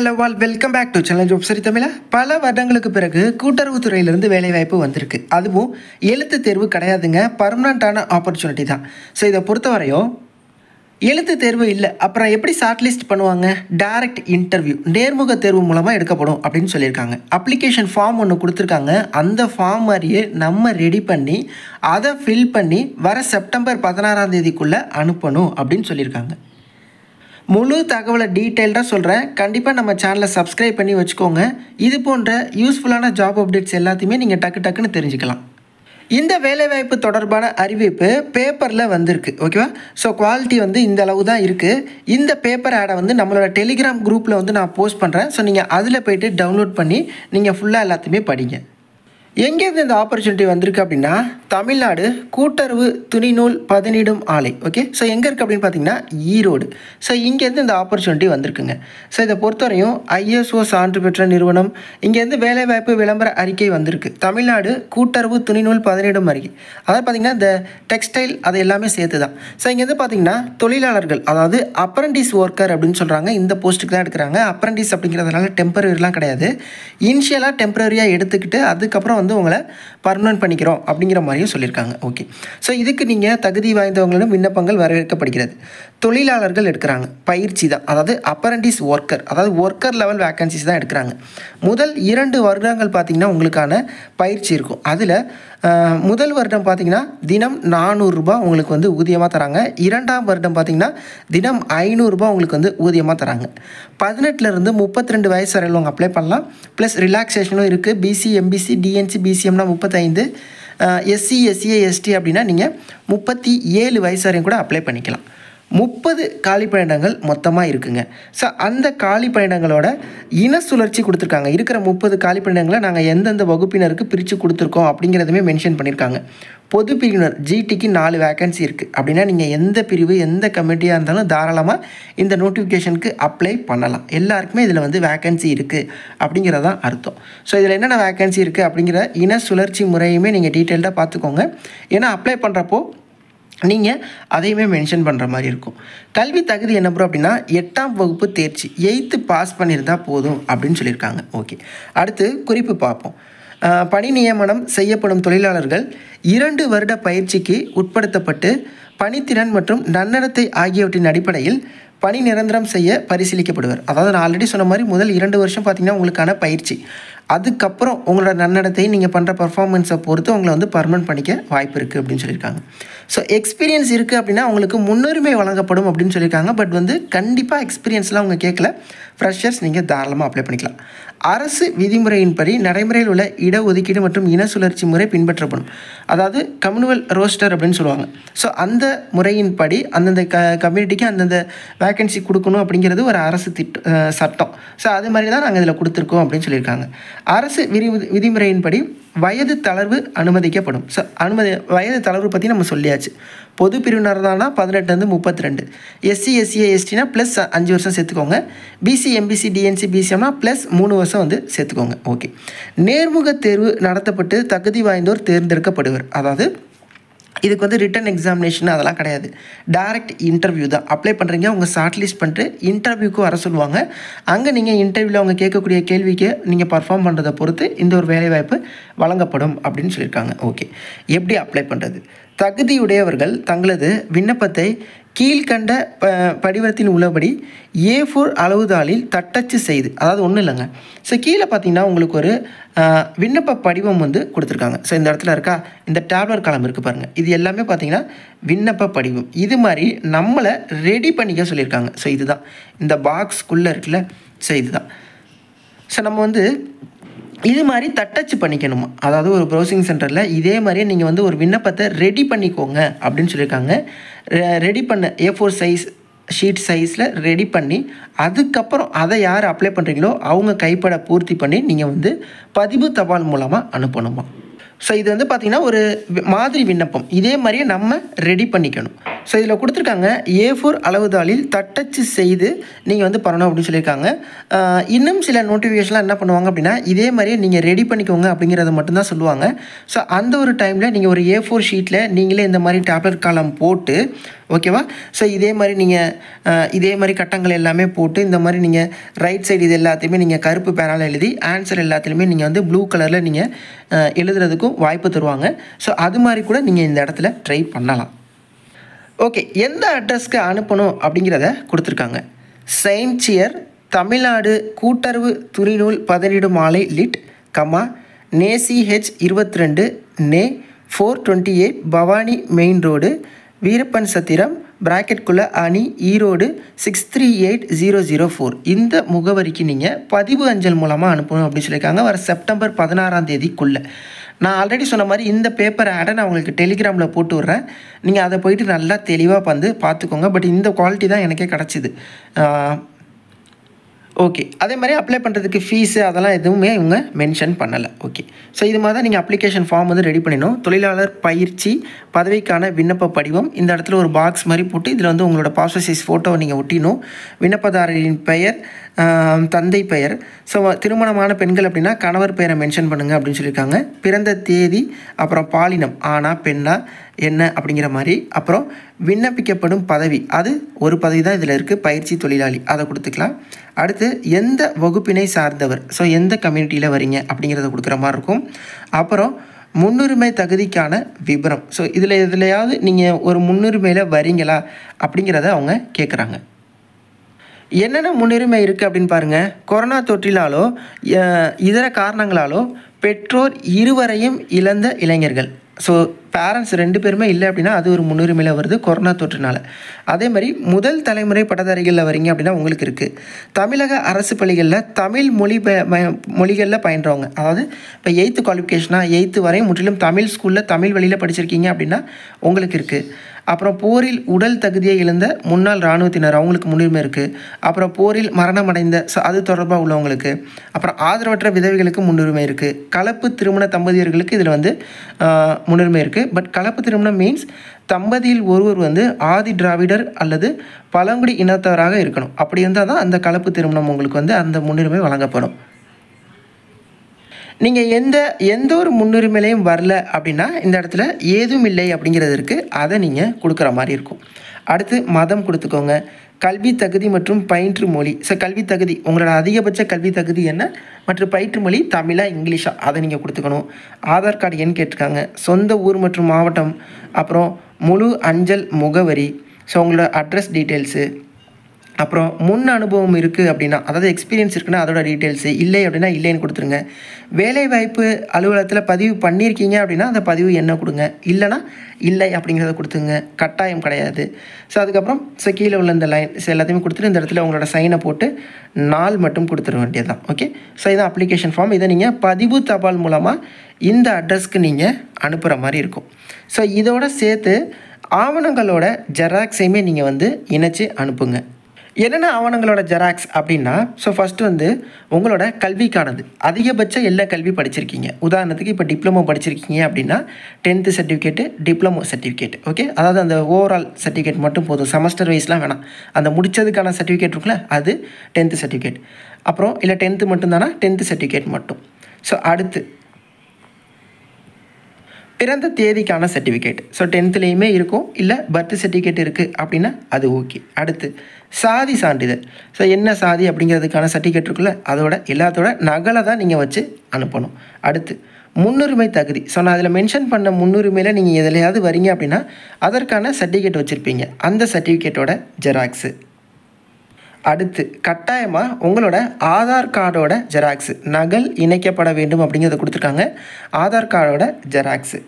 hello all welcome back to channel ஜோப் சரி தமிழா பல வருடங்களுக்கு பிறகு கூட்டுறவு துறையிலிருந்து வேலைவாய்ப்பு வந்திருக்கு அதுவும் எழுத்து தேர்வு கிடையாதுங்க பர்மனண்ட்டான ஆப்பர்ச்சுனிட்டி தான் ஸோ இதை பொறுத்தவரையும் எழுத்து தேர்வு இல்லை அப்புறம் எப்படி ஷார்ட்லிஸ்ட் பண்ணுவாங்க டைரக்ட் இன்டர்வியூ நேர்முக தேர்வு மூலமாக எடுக்கப்படும் அப்படின்னு சொல்லியிருக்காங்க அப்ளிகேஷன் ஃபார்ம் ஒன்று கொடுத்துருக்காங்க அந்த ஃபார்ம் மாதிரியே நம்ம ரெடி பண்ணி அதை ஃபில் பண்ணி வர செப்டம்பர் பதினாறாம் தேதிக்குள்ளே அனுப்பணும் அப்படின்னு சொல்லியிருக்காங்க முழு தகவலை டீட்டெயில்டாக சொல்கிறேன் கண்டிப்பாக நம்ம சேனலை சப்ஸ்கிரைப் பண்ணி வச்சுக்கோங்க இது போன்ற யூஸ்ஃபுல்லான ஜாப் அப்டேட்ஸ் எல்லாத்தையுமே நீங்கள் டக்கு டக்குன்னு தெரிஞ்சுக்கலாம் இந்த வேலைவாய்ப்பு தொடர்பான அறிவிப்பு பேப்பரில் வந்திருக்கு ஓகேவா ஸோ குவாலிட்டி வந்து இந்த அளவு தான் இருக்குது இந்த பேப்பர் ஆடை வந்து நம்மளோட டெலிகிராம் குரூப்பில் வந்து நான் போஸ்ட் பண்ணுறேன் ஸோ நீங்கள் அதில் போய்ட்டு டவுன்லோட் பண்ணி நீங்கள் ஃபுல்லாக எல்லாத்தையுமே படிங்க எங்கேருந்து இந்த ஆப்பர்ச்சுனிட்டி வந்திருக்கு அப்படின்னா தமிழ்நாடு கூட்டுறவு துணிநூல் பதனிடும் ஆலை ஓகே ஸோ எங்கே இருக்குது அப்படின்னு பார்த்தீங்கன்னா ஈரோடு ஸோ இங்கேருந்து இந்த ஆப்பர்ச்சுனிட்டி வந்திருக்குங்க ஸோ இதை பொறுத்தவரையும் ஐஎஸ்ஓ சான்று பெற்ற நிறுவனம் இங்கேருந்து வேலைவாய்ப்பு விளம்பர அறிக்கை வந்திருக்கு தமிழ்நாடு கூட்டுறவு துணிநூல் பதனிடும் அறிக்கை அதாவது பார்த்திங்கன்னா இந்த டெக்ஸ்டைல் அது எல்லாமே சேர்த்து தான் ஸோ இங்கேருந்து பார்த்திங்கன்னா தொழிலாளர்கள் அதாவது அப்ரண்டிஸ் ஒர்க்கர் அப்படின்னு சொல்கிறாங்க இந்த போஸ்ட்டுக்கு தான் எடுக்கிறாங்க அப்ரண்டிஸ் அப்படிங்கிறதுனால டெம்பரரிலாம் கிடையாது இனிஷியலாக டெம்பரரியாக எடுத்துக்கிட்டு அதுக்கப்புறம் வந்து உங்களை பர்மனன்ட் பண்ணிக்கிறோம் அப்படிங்கிற மாதிரியும் சொல்லியிருக்காங்க ஓகே ஸோ இதுக்கு நீங்கள் தகுதி வாய்ந்தவங்களிடம் விண்ணப்பங்கள் வரவேற்கப்படுகிறது தொழிலாளர்கள் எடுக்கிறாங்க பயிற்சி தான் அதாவது அப்பரண்டிஸ் ஒர்க்கர் அதாவது ஒர்க்கர் லெவல் வேக்கன்சிஸ் தான் எடுக்கிறாங்க முதல் இரண்டு வருடங்கள் பார்த்திங்கன்னா உங்களுக்கான பயிற்சி இருக்கும் அதில் முதல் வருடம் பார்த்திங்கன்னா தினம் நானூறுரூபா உங்களுக்கு வந்து ஊதியமாக தராங்க இரண்டாம் வருடம் பார்த்திங்கன்னா தினம் ஐநூறுரூபா உங்களுக்கு வந்து ஊதியமாக தராங்க பதினெட்டுலேருந்து முப்பத்தி ரெண்டு வயசு வரையில் அப்ளை பண்ணலாம் ப்ளஸ் ரிலாக்ஸேஷனும் இருக்குது பிசி எம்பிசி டிஎன்சி பிசிஎம்னா முப்பத்தைந்து எஸ்சி எஸ்சிஏ எஸ்டி அப்படின்னா நீங்கள் முப்பத்தி ஏழு வயசு வரையும் கூட அப்ளை பண்ணிக்கலாம் முப்பது காலி பயணங்கள் மொத்தமாக இருக்குங்க ஸோ அந்த காலி பயணங்களோட இன சுழற்சி கொடுத்துருக்காங்க இருக்கிற முப்பது காலி பயணங்களை நாங்கள் எந்தெந்த வகுப்பினருக்கு பிரித்து கொடுத்துருக்கோம் அப்படிங்கிறதுமே மென்ஷன் பண்ணியிருக்காங்க பொது பிரிவினர் ஜிடிக்கு நாலு வேக்கன்சி இருக்குது அப்படின்னா நீங்கள் எந்த பிரிவு எந்த கமிட்டியாக இருந்தாலும் தாராளமாக இந்த நோட்டிஃபிகேஷனுக்கு அப்ளை பண்ணலாம் எல்லாருக்குமே இதில் வந்து வேக்கன்சி இருக்குது அப்படிங்கிறது தான் அர்த்தம் ஸோ இதில் என்னென்ன வேக்கன்சி இருக்குது அப்படிங்கிற இன சுழற்சி முறையுமே நீங்கள் டீட்டெயில்டாக பார்த்துக்கோங்க ஏன்னா அப்ளை பண்ணுறப்போ நீங்கள் அதையுமே மென்ஷன் பண்ணுற மாதிரி இருக்கும் கல்வி தகுதி என்ன ப்ரோ அப்படின்னா எட்டாம் வகுப்பு தேர்ச்சி எயித்து பாஸ் பண்ணியிருந்தால் போதும் அப்படின்னு சொல்லியிருக்காங்க ஓகே அடுத்து குறிப்பு பார்ப்போம் பணி நியமனம் செய்யப்படும் தொழிலாளர்கள் இரண்டு வருட பயிற்சிக்கு உட்படுத்தப்பட்டு பணித்திறன் மற்றும் நன்னடத்தை ஆகியவற்றின் அடிப்படையில் பணி நிரந்தரம் செய்ய பரிசீலிக்கப்படுவர் அதாவது நான் ஆல்ரெடி சொன்ன மாதிரி முதல் இரண்டு வருஷம் பார்த்திங்கன்னா உங்களுக்கான பயிற்சி அதுக்கப்புறம் உங்களோட நன்னடத்தை நீங்கள் பண்ணுற பர்ஃபார்மன்ஸை பொறுத்து உங்களை வந்து பர்மனன்ட் பண்ணிக்க வாய்ப்பு இருக்குது அப்படின்னு சொல்லியிருக்காங்க ஸோ எக்ஸ்பீரியன்ஸ் இருக்குது அப்படின்னா அவங்களுக்கு முன்னுரிமை வழங்கப்படும் அப்படின்னு சொல்லியிருக்காங்க பட் வந்து கண்டிப்பாக எக்ஸ்பீரியன்ஸ்லாம் அவங்க கேட்கல ஃப்ரெஷர்ஸ் நீங்கள் தாராளமாக அப்ளை பண்ணிக்கலாம் அரசு விதிமுறையின்படி நடைமுறையில் உள்ள இடஒதுக்கீடு மற்றும் இன சுழற்சி முறை பின்பற்றப்படும் அதாவது கம்யூனுவல் ரோஸ்டர் அப்படின்னு சொல்லுவாங்க ஸோ அந்த முறையின்படி அந்தந்த க கம்யூனிட்டிக்கு அந்தந்த வேக்கன்சி கொடுக்கணும் அப்படிங்கிறது ஒரு அரசு திட்ட சட்டம் ஸோ அது மாதிரி தான் நாங்கள் இதில் கொடுத்துருக்கோம் அப்படின்னு சொல்லியிருக்காங்க அரசு விரி விதிமுறையின்படி வயது தளர்வு அனுமதிக்கப்படும் ஸோ அனுமதி வயது தளர்வு பற்றி நம்ம சொல்லியாச்சு பொது பிரிவினர் தானா பதினெட்டுலேருந்து முப்பத்தி ரெண்டு எஸ்சி எஸ்சிஏ எஸ்டினா ப்ளஸ் அஞ்சு வருஷம் சேர்த்துக்கோங்க பிசி எம்பிசி டிஎன்சி பிசிஎம்னா ப்ளஸ் மூணு வருஷம் வந்து சேர்த்துக்கோங்க ஓகே நேர்முக தேர்வு நடத்தப்பட்டு தகுதி வாய்ந்தோர் தேர்ந்தெடுக்கப்படுவர் அதாவது இதுக்கு வந்து ரிட்டன் எக்ஸாமினேஷன் அதெல்லாம் கிடையாது டேரெக்ட் இன்டர்வியூ தான் அப்ளை பண்ணுறீங்க அவங்க ஷார்ட் லிஸ்ட் பண்ணிட்டு இன்டர்வியூக்கு வர சொல்லுவாங்க அங்கே நீங்கள் இன்டர்வியூவில் அவங்க கேட்கக்கூடிய கேள்விக்கு நீங்கள் பர்ஃபார்ம் பண்ணுறதை பொறுத்து இந்த ஒரு வேலைவாய்ப்பு வழங்கப்படும் அப்படின்னு சொல்லியிருக்காங்க ஓகே எப்படி அப்ளை பண்ணுறது தகுதியுடையவர்கள் தங்களது விண்ணப்பத்தை கீழ்கண்ட படிவத்தில் உள்ளபடி ஏ ஃபோர் அளவுதாளில் தட்டச்சு செய்து அதாவது ஒன்றும் இல்லைங்க ஸோ கீழே பார்த்தீங்கன்னா உங்களுக்கு ஒரு விண்ணப்ப படிவம் வந்து கொடுத்துருக்காங்க ஸோ இந்த இடத்துல இருக்கா இந்த டேப்லர் காலம் இருக்குது பாருங்கள் இது எல்லாமே பார்த்தீங்கன்னா விண்ணப்ப படிவம் இது மாதிரி நம்மளை ரெடி பண்ணிக்க சொல்லியிருக்காங்க ஸோ இதுதான் இந்த பாக்ஸ்க்குள்ளே இருக்குல்ல ஸோ தான் ஸோ நம்ம வந்து இது மாதிரி தட்டச்சு பண்ணிக்கணுமா அதாவது ஒரு ப்ரௌசிங் சென்டரில் இதே மாதிரியே நீங்கள் வந்து ஒரு விண்ணப்பத்தை ரெடி பண்ணிக்கோங்க அப்படின்னு சொல்லியிருக்காங்க ரெடி பண்ண ஏ ஃபோர் சைஸ் ஷீட் சைஸில் ரெடி பண்ணி அதுக்கப்புறம் அதை யார் அப்ளை பண்ணுறீங்களோ அவங்க கைப்பட பூர்த்தி பண்ணி நீங்கள் வந்து பதிவு தபால் மூலமாக அனுப்பணுமா ஸோ இது வந்து பார்த்திங்கன்னா ஒரு மாதிரி விண்ணப்பம் இதே மாதிரியே நம்ம ரெடி பண்ணிக்கணும் ஸோ இதில் கொடுத்துருக்காங்க ஏ ஃபோர் அளவு தாளில் தட்டச்சு செய்து நீங்கள் வந்து பண்ணணும் அப்படின்னு சொல்லியிருக்காங்க இன்னும் சில நோட்டிஃபிகேஷன்லாம் என்ன பண்ணுவாங்க அப்படின்னா இதே மாதிரியே நீங்கள் ரெடி பண்ணிக்கோங்க அப்படிங்கிறத மட்டும்தான் சொல்லுவாங்க ஸோ அந்த ஒரு டைமில் நீங்கள் ஒரு ஏ ஃபோர் ஷீட்டில் நீங்களே இந்த மாதிரி டேப்லெட் காலம் போட்டு ஓகேவா ஸோ இதே மாதிரி நீங்கள் இதே மாதிரி கட்டங்கள் எல்லாமே போட்டு இந்த மாதிரி நீங்கள் ரைட் சைடு இது எல்லாத்தையுமே நீங்கள் கருப்பு பேனால் எழுதி ஆன்சர் எல்லாத்துலேயுமே நீங்கள் வந்து ப்ளூ கலரில் நீங்கள் எழுதுறதுக்கும் வாய்ப்பு தருவாங்க ஸோ அது மாதிரி கூட நீங்கள் இந்த இடத்துல ட்ரை பண்ணலாம் ஓகே எந்த அட்ரஸ்க்கு அனுப்பணும் அப்படிங்கிறத கொடுத்துருக்காங்க சியர் தமிழ்நாடு கூட்டுறவு துறைநூல் பதினேழு மாலை லிட் கமா நேசிஹெச் இருபத்தி ரெண்டு நே four twenty eight Bhavani main road Veerappan Chathiram பிராக்கெட்குள்ளே அணி Erode six three eight zero zero four இந்த முகவரிக்கு நீங்கள் பதிவு அஞ்சல் மூலமாக அனுப்பணும் அப்படின்னு சொல்லியிருக்காங்க வர செப்டம்பர் பதினாறாம் தேதிக்குள்ளே நான் ஆல்ரெடி சொன்ன மாதிரி இந்த பேப்பர் ஆடை நான் உங்களுக்கு டெலிகிராமில் போட்டு விட்றேன் நீங்கள் அதை போயிட்டு நல்லா தெளிவாக வந்து பார்த்துக்கோங்க பட் இந்த குவாலிட்டி தான் எனக்கே கிடச்சிது ஓகே அதே மாதிரி அப்ளை பண்ணுறதுக்கு ஃபீஸு அதெல்லாம் எதுவுமே இவங்க மென்ஷன் பண்ணலை ஓகே ஸோ இது மாதிரி தான் நீங்கள் அப்ளிகேஷன் ஃபார்ம் வந்து ரெடி பண்ணிடணும் தொழிலாளர் பயிற்சி பதவிக்கான விண்ணப்ப படிவம் இந்த இடத்துல ஒரு பாக்ஸ் மாதிரி போட்டு இதில் வந்து உங்களோட பாஸ்போர்ட் சைஸ் ஃபோட்டோ நீங்கள் ஒட்டினோம் விண்ணப்பதாரரின் பெயர் தந்தை பெயர் ஸோ திருமணமான பெண்கள் அப்படின்னா கணவர் பெயரை மென்ஷன் பண்ணுங்கள் அப்படின்னு சொல்லியிருக்காங்க பிறந்த தேதி அப்புறம் பாலினம் ஆனால் பெண்ணா என்ன அப்படிங்கிற மாதிரி அப்புறம் விண்ணப்பிக்கப்படும் பதவி அது ஒரு பதவி தான் இதில் இருக்குது பயிற்சி தொழிலாளி அதை கொடுத்துக்கலாம் அடுத்து எந்த வகுப்பினை சார்ந்தவர் ஸோ எந்த கம்யூனிட்டியில் வரீங்க அப்படிங்கிறத கொடுக்குற மாதிரி இருக்கும் அப்புறம் முன்னுரிமை தகுதிக்கான விபரம் ஸோ இதில் இதுலையாவது நீங்கள் ஒரு முன்னுரிமையில் வரீங்களா அப்படிங்கிறத அவங்க கேட்குறாங்க என்னென்ன முன்னுரிமை இருக்குது அப்படின்னு பாருங்கள் கொரோனா தொற்றிலாலோ இதர காரணங்களாலோ பெற்றோர் இருவரையும் இழந்த இளைஞர்கள் ஸோ பேரண்ட்ஸ் ரெண்டு பேருமே இல்லை அப்படின்னா அது ஒரு முன்னுரிமையில் வருது கொரோனா தொற்றுனால அதே மாதிரி முதல் தலைமுறை பட்டதாரிகளில் வரீங்க அப்படின்னா உங்களுக்கு இருக்குது தமிழக அரசு பள்ளிகளில் தமிழ் மொழி மொழிகளில் பயின்றவங்க அதாவது இப்போ எயித்து குவாலிஃபிகேஷனாக எயித்து வரையும் முற்றிலும் தமிழ் ஸ்கூலில் தமிழ் வழியில் படிச்சிருக்கீங்க அப்படின்னா உங்களுக்கு இருக்குது அப்புறம் போரில் உடல் தகுதியை இழந்த முன்னாள் இராணுவத்தினர் அவங்களுக்கு முன்னுரிமை இருக்குது அப்புறம் போரில் மரணமடைந்த அது தொடர்பாக உள்ளவங்களுக்கு அப்புறம் ஆதரவற்ற விதவிகளுக்கு முன்னுரிமை இருக்குது கலப்பு திருமண தம்பதியர்களுக்கு இதில் வந்து முன்னுரிமை இருக்குது இருக்குது பட் கலப்பு திருமணம் மீன்ஸ் தம்பதியில் ஒருவர் வந்து ஆதி திராவிடர் அல்லது பழங்குடி இனத்தவராக இருக்கணும் அப்படி இருந்தால் தான் அந்த கலப்பு திருமணம் உங்களுக்கு வந்து அந்த முன்னுரிமை வழங்கப்படும் நீங்கள் எந்த எந்த ஒரு முன்னுரிமையிலையும் வரல அப்படின்னா இந்த இடத்துல ஏதும் இல்லை அப்படிங்கிறது இருக்குது அதை நீங்கள் கொடுக்குற மாதிரி இருக்கும் அடுத்து மதம் கொடுத்துக்கோங்க கல்வி தகுதி மற்றும் பயிற்று மொழி ஸோ கல்வி தகுதி உங்களோட அதிகபட்ச கல்வி தகுதி என்ன மற்றும் பயிற்று மொழி தமிழா இங்கிலீஷா அதை நீங்கள் கொடுத்துக்கணும் ஆதார் கார்டு எண் கேட்டிருக்காங்க சொந்த ஊர் மற்றும் மாவட்டம் அப்புறம் முழு அஞ்சல் முகவரி ஸோ உங்களோட அட்ரஸ் டீட்டெயில்ஸு அப்புறம் முன் அனுபவம் இருக்குது அப்படின்னா அதாவது எக்ஸ்பீரியன்ஸ் இருக்குன்னா அதோட டீட்டெயில்ஸு இல்லை அப்படின்னா இல்லைன்னு கொடுத்துருங்க வேலை வாய்ப்பு அலுவலகத்தில் பதிவு பண்ணியிருக்கீங்க அப்படின்னா அந்த பதிவு என்ன கொடுங்க இல்லைனா இல்லை அப்படிங்கிறத கொடுத்துங்க கட்டாயம் கிடையாது ஸோ அதுக்கப்புறம் ஸோ கீழே உள்ள இந்த லைன் ஸோ எல்லாத்தையுமே கொடுத்துட்டு இந்த இடத்துல உங்களோட சைனை போட்டு நாள் மட்டும் கொடுத்துட வேண்டியது தான் ஓகே ஸோ இதான் அப்ளிகேஷன் ஃபார்ம் இதை நீங்கள் பதிவு தபால் மூலமாக இந்த அட்ரஸ்க்கு நீங்கள் அனுப்புகிற மாதிரி இருக்கும் ஸோ இதோட சேர்த்து ஆவணங்களோட ஜெராக்ஸையுமே நீங்கள் வந்து இணைச்சி அனுப்புங்க என்னென்ன ஆவணங்களோட ஜெராக்ஸ் அப்படின்னா ஸோ ஃபஸ்ட்டு வந்து உங்களோட கல்விக்கானது அதிகபட்ச எல்லா கல்வி படிச்சிருக்கீங்க உதாரணத்துக்கு இப்போ டிப்ளமோ படிச்சிருக்கீங்க அப்படின்னா tenth certificate diploma certificate okay அதாவது அந்த ஓவரால் சர்டிஃபிகேட் மட்டும் போதும் செமஸ்டர் வைஸ்லாம் வேணாம் அந்த முடித்ததுக்கான சர்டிஃபிகேட் இருக்குல்ல அது டென்த்து சர்டிஃபிகேட் அப்புறம் இல்லை டென்த்து மட்டும்தானா டென்த்து சர்டிஃபிகேட் மட்டும் ஸோ அடுத்து பிறந்த தேதிக்கான சர்டிஃபிகேட் ஸோ டென்த்துலேயுமே இருக்கும் இல்லை பர்த் சர்டிஃபிகேட் இருக்குது அப்படின்னா அது ஓகே அடுத்து சாதி சான்றிதழ் ஸோ என்ன சாதி அப்படிங்கிறதுக்கான சர்டிஃபிகேட் இருக்குல்ல அதோட எல்லாத்தோட நகலை தான் நீங்கள் வச்சு அனுப்பணும் அடுத்து முன்னுரிமை தகுதி ஸோ நான் அதில் மென்ஷன் பண்ண முன்னுரிமையில் நீங்கள் எதுலையாவது வரீங்க அப்படின்னா அதற்கான சர்டிஃபிகேட் வச்சுருப்பீங்க அந்த சர்டிஃபிகேட்டோட ஜெராக்ஸு அடுத்து கட்டாயமாக உங்களோட ஆதார் கார்டோட ஜெராக்ஸு நகல் இணைக்கப்பட வேண்டும் அப்படிங்கிறத கொடுத்துருக்காங்க ஆதார் கார்டோட ஜெராக்ஸு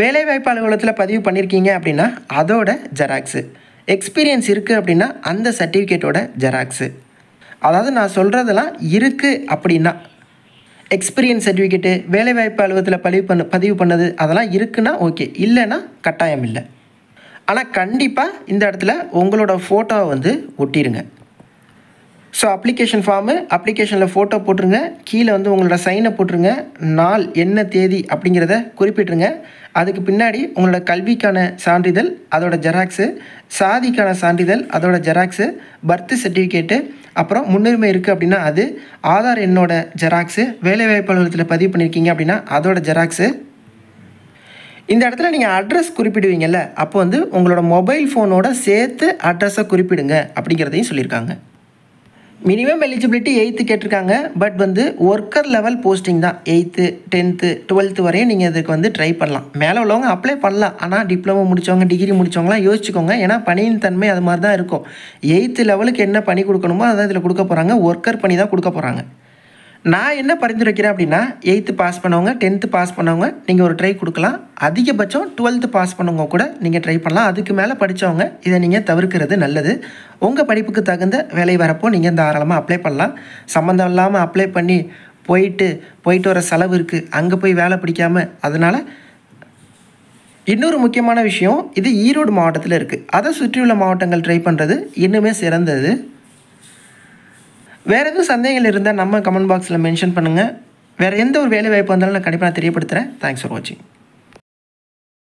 வேலைவாய்ப்பு அலுவலகத்தில் பதிவு பண்ணியிருக்கீங்க அப்படின்னா அதோட ஜெராக்ஸு எக்ஸ்பீரியன்ஸ் இருக்குது அப்படின்னா அந்த சர்டிஃபிகேட்டோட ஜெராக்ஸு அதாவது நான் சொல்கிறதெல்லாம் இருக்குது அப்படின்னா எக்ஸ்பீரியன்ஸ் சர்டிஃபிகேட்டு வேலைவாய்ப்பு அலுவலகத்தில் பதிவு பண்ண பதிவு பண்ணது அதெல்லாம் இருக்குன்னா ஓகே இல்லைன்னா கட்டாயம் இல்லை ஆனால் கண்டிப்பாக இந்த இடத்துல உங்களோட ஃபோட்டோவை வந்து ஒட்டிடுங்க ஸோ அப்ளிகேஷன் ஃபார்மு அப்ளிகேஷனில் ஃபோட்டோ போட்டுருங்க கீழே வந்து உங்களோட சைனை போட்டுருங்க நாள் என்ன தேதி அப்படிங்கிறத குறிப்பிட்ருங்க அதுக்கு பின்னாடி உங்களோட கல்விக்கான சான்றிதழ் அதோட ஜெராக்ஸு சாதிக்கான சான்றிதழ் அதோட ஜெராக்ஸு பர்த் சர்டிஃபிகேட்டு அப்புறம் முன்னுரிமை இருக்குது அப்படின்னா அது ஆதார் எண்ணோட ஜெராக்ஸு வேலைவாய்ப்பு அலுவலகத்தில் பதிவு பண்ணியிருக்கீங்க அப்படின்னா அதோட ஜெராக்ஸு இந்த இடத்துல நீங்கள் அட்ரஸ் குறிப்பிடுவீங்கல்ல அப்போ வந்து உங்களோட மொபைல் ஃபோனோட சேர்த்து அட்ரஸை குறிப்பிடுங்க அப்படிங்கிறதையும் சொல்லியிருக்காங்க மினிமம் எலிஜிபிலிட்டி எயித்து கேட்டிருக்காங்க பட் வந்து ஒர்க்கர் லெவல் போஸ்டிங் தான் எயித்து டென்த்து டுவெல்த்து வரையும் நீங்கள் இதுக்கு வந்து ட்ரை பண்ணலாம் மேலே உள்ளவங்க அப்ளை பண்ணலாம் ஆனால் டிப்ளமோ முடித்தவங்க டிகிரி முடித்தவங்களாம் யோசிச்சுக்கோங்க ஏன்னா பணியின் தன்மை அது மாதிரி தான் இருக்கும் எயித்து லெவலுக்கு என்ன பணி கொடுக்கணுமோ அதான் இதில் கொடுக்க போகிறாங்க ஒர்க்கர் பணி தான் கொடுக்க போகிறாங்க நான் என்ன பரிந்துரைக்கிறேன் அப்படின்னா எயித்து பாஸ் பண்ணவங்க டென்த்து பாஸ் பண்ணவங்க நீங்கள் ஒரு ட்ரை கொடுக்கலாம் அதிகபட்சம் டுவெல்த்து பாஸ் பண்ணவங்க கூட நீங்கள் ட்ரை பண்ணலாம் அதுக்கு மேலே படித்தவங்க இதை நீங்கள் தவிர்க்கிறது நல்லது உங்கள் படிப்புக்கு தகுந்த வேலை வரப்போ நீங்கள் தாராளமாக அப்ளை பண்ணலாம் சம்மந்தம் இல்லாமல் அப்ளை பண்ணி போயிட்டு போயிட்டு வர செலவு இருக்குது அங்கே போய் வேலை பிடிக்காமல் அதனால் இன்னொரு முக்கியமான விஷயம் இது ஈரோடு மாவட்டத்தில் இருக்குது அதை சுற்றியுள்ள மாவட்டங்கள் ட்ரை பண்ணுறது இன்னுமே சிறந்தது வேறு எதுவும் சந்தேகங்கள் இருந்தால் நம்ம கமெண்ட் பாக்ஸில் மென்ஷன் பண்ணுங்கள் வேறு எந்த ஒரு வேலை வாய்ப்பு இருந்தாலும் நான் கண்டிப்பாக நான் தெரியப்படுத்துகிறேன் தேங்க்ஸ் ஃபார் வாட்சிங்